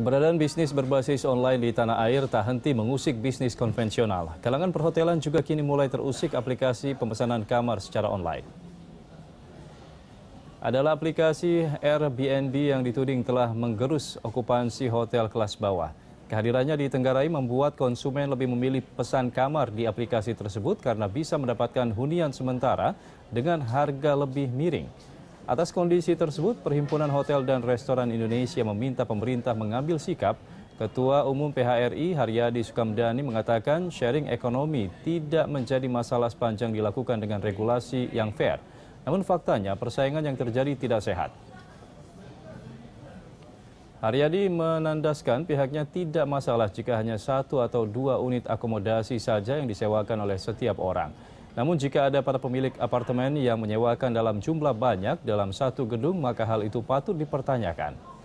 Keberadaan bisnis berbasis online di tanah air tak henti mengusik bisnis konvensional. Kalangan perhotelan juga kini mulai terusik aplikasi pemesanan kamar secara online. Adalah aplikasi Airbnb yang dituding telah menggerus okupansi hotel kelas bawah. Kehadirannya di Tenggarai membuat konsumen lebih memilih pesan kamar di aplikasi tersebut karena bisa mendapatkan hunian sementara dengan harga lebih miring. Atas kondisi tersebut, Perhimpunan Hotel dan Restoran Indonesia meminta pemerintah mengambil sikap. Ketua Umum PHRI Haryadi Sukamdani mengatakan sharing ekonomi tidak menjadi masalah sepanjang dilakukan dengan regulasi yang fair. Namun faktanya persaingan yang terjadi tidak sehat. Haryadi menandaskan pihaknya tidak masalah jika hanya satu atau dua unit akomodasi saja yang disewakan oleh setiap orang. Namun jika ada para pemilik apartemen yang menyewakan dalam jumlah banyak dalam satu gedung, maka hal itu patut dipertanyakan.